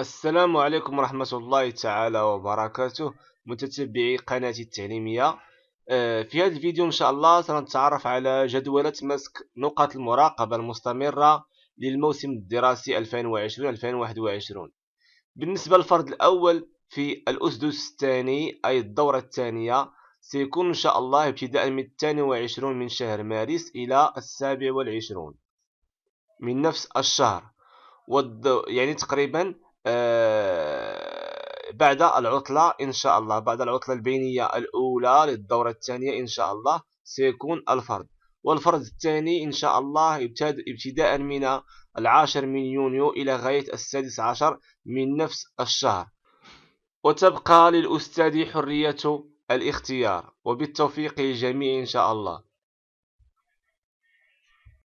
السلام عليكم ورحمة الله تعالى وبركاته متتبعي قناتي التعليمية آه، في هذا الفيديو إن شاء الله سنتعرف على جدولة مسك نقاط المراقبة المستمرة للموسم الدراسي 2020-2021 بالنسبة للفرد الأول في الأسدس الثاني أي الدورة الثانية سيكون إن شاء الله ابتداء من 22 من شهر مارس إلى 27 من نفس الشهر والد... يعني تقريبا آه، بعد العطلة إن شاء الله بعد العطلة البينية الأولى للدورة الثانية إن شاء الله سيكون الفرض والفرض الثاني إن شاء الله ابتداء من العاشر من يونيو إلى غاية السادس عشر من نفس الشهر وتبقى للأستاذ حرية الاختيار وبالتوفيق للجميع إن شاء الله